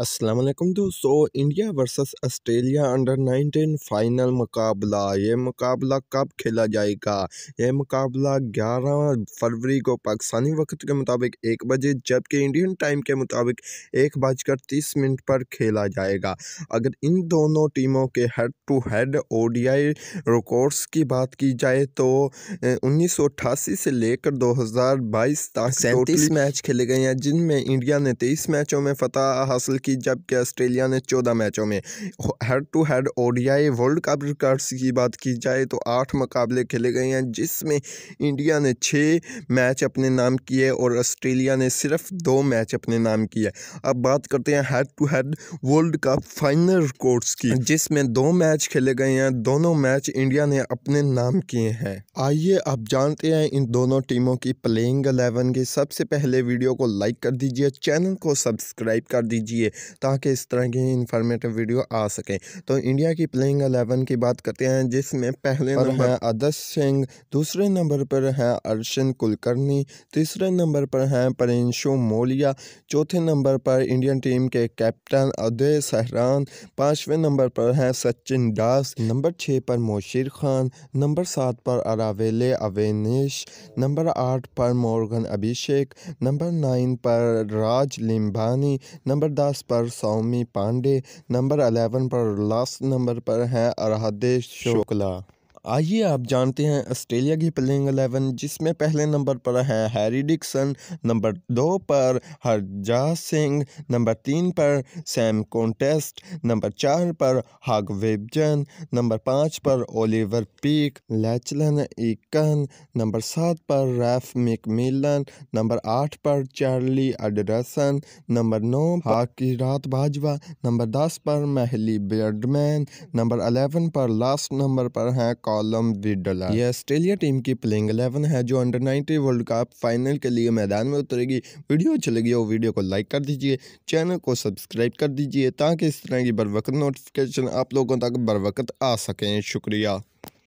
अस्सलाम वालेकुम दोस्तों India versus Australia under 19 final मुकाबला ये मुकाबला कब खेला जाएगा ये मुकाबला 11 फरवरी को पाकिस्तानी वक्त के मुताबिक एक बजे जबकि इंडियन टाइम के मुताबिक एक बजकर तीस मिनट पर खेला जाएगा अगर इन दोनों टीमों के head to head ODI records की बात की जाए तो उन्नीस से लेकर दो हज़ार मैच खेले गए हैं जिनमें इंडिया ने तेईस मैचों में फतह हासिल की जबकि ऑस्ट्रेलिया ने चौदह मैचों में head to head ODI world cup records की बात की जाए तो आठ मुकाबले खेले गए हैं जिसमें इंडिया ने छः मैच अपने नाम किए और ऑस्ट्रेलिया ने सिर्फ दो मैच अपने नाम किए अब बात करते हैं head to head world cup final records की जिसमें दो मैच खेले गए हैं दोनों मैच इंडिया ने अपने नाम किए हैं आइए आप जानते हैं इन दोनों टीमों की प्लेइंग अलेवन की सबसे पहले वीडियो को लाइक कर दीजिए चैनल को सब्सक्राइब कर दीजिए ताकि इस तरह की इंफॉर्मेटिव वीडियो आ सकें तो इंडिया की प्लेइंग अलेवन की बात करते हैं जिसमें पहले नंबर है हाँ। अदस सिंह दूसरे नंबर पर है अर्शन कुलकर्णी तीसरे नंबर पर हैं परिंशु मोलिया चौथे नंबर पर इंडियन टीम के कैप्टन अदय सहरान पाँचवें नंबर पर हैं सचिन दास नंबर छः पर मोशिर खान नंबर सात पर अरावेले अवेनिश नंबर आठ पर मोर्गन अभिषेक नंबर नाइन पर राज लिम्बानी नंबर दस पर सौमी पांडे नंबर अलेवन पर लास्ट नंबर पर हैं आराध्य शुक्ला आइए आप जानते हैं ऑस्ट्रेलिया की प्लेइंग एलेवन जिसमें पहले नंबर पर है हैरी डिक्सन नंबर दो पर हरजाज सिंह नंबर तीन पर सैम कॉन्टेस्ट नंबर चार पर हाग वेबजन नंबर पाँच पर Oliver Peake Lachlan Aitken number सात पर रैफ मिकमिलन नंबर आठ पर चार्ली अडरसन नंबर नौ हाकी रात बाजवा नंबर दस पर महली बर्डमैन नंबर अलेवन पर लास्ट नंबर पर हैं कॉलम विडला यह ऑस्ट्रेलिया टीम की प्लेइंग एलेवन है जो under nineteen world cup final के लिए मैदान में उतरेगी वीडियो अच्छी लगी हो वीडियो को लाइक कर दीजिए चैनल को सब्सक्राइब कर दीजिए ताकि इस तरह की बर नोटिफिकेशन आप लोगों तक बर आ सकें शुक्रिया